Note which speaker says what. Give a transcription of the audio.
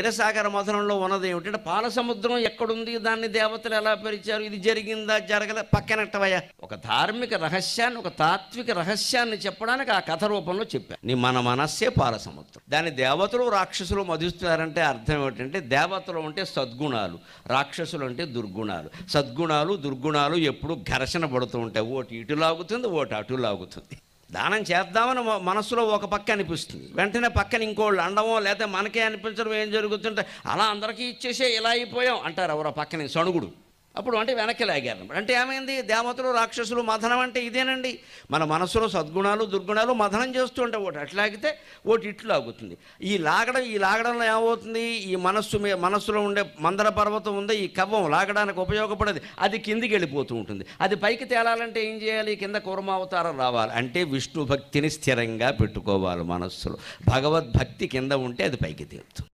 Speaker 1: క్షీరసాగర మధురంలో ఉన్నది ఏమిటంటే పాల సముద్రం ఎక్కడుంది దాన్ని దేవతలు ఎలా పరిచారు ఇది జరిగిందా జరగదా పక్కనట్టవయ్యా ఒక ధార్మిక రహస్యాన్ని ఒక తాత్విక రహస్యాన్ని చెప్పడానికి ఆ కథ రూపంలో చెప్పాను నీ మన మనస్సే పాలసముద్రం దాని దేవతలు రాక్షసులు మధుస్తారంటే అర్థం ఏమిటంటే దేవతలు అంటే సద్గుణాలు రాక్షసులు అంటే దుర్గుణాలు సద్గుణాలు దుర్గుణాలు ఎప్పుడు ఘర్షణ పడుతూ ఉంటాయి ఓటి ఇటు లాగుతుంది ఓటు అటు లాగుతుంది దానం చేద్దామని మనసులో ఒక పక్క అనిపిస్తుంది వెంటనే పక్కన ఇంకోళ్ళు అండమో లేకపోతే మనకే అనిపించడం ఏం జరుగుతుంటే అలా అందరికీ ఇచ్చేసే ఇలా అయిపోయాం అంటారు ఎవరో పక్కన సణుగుడు అప్పుడు అంటే వెనక్కి లాగారు అంటే ఏమైంది దేవతలు రాక్షసులు మథనం అంటే ఇదేనండి మన మనసులో సద్గుణాలు దుర్గుణాలు మథనం చేస్తూ ఉంటే ఒకటి అట్లాగితే ఒకటి ఇట్లు లాగుతుంది ఈ లాగడం ఈ లాగడంలో ఏమవుతుంది ఈ మనస్సు మనస్సులో ఉండే మందర పర్వతం ఉంది ఈ కవ్వం లాగడానికి ఉపయోగపడేది అది కిందికి వెళ్ళిపోతూ ఉంటుంది అది పైకి తేలాలంటే ఏం చేయాలి కింద కురమావతారం రావాలి అంటే విష్ణు భక్తిని స్థిరంగా పెట్టుకోవాలి మనస్సులో భగవద్భక్తి కింద ఉంటే అది పైకి తేలుతుంది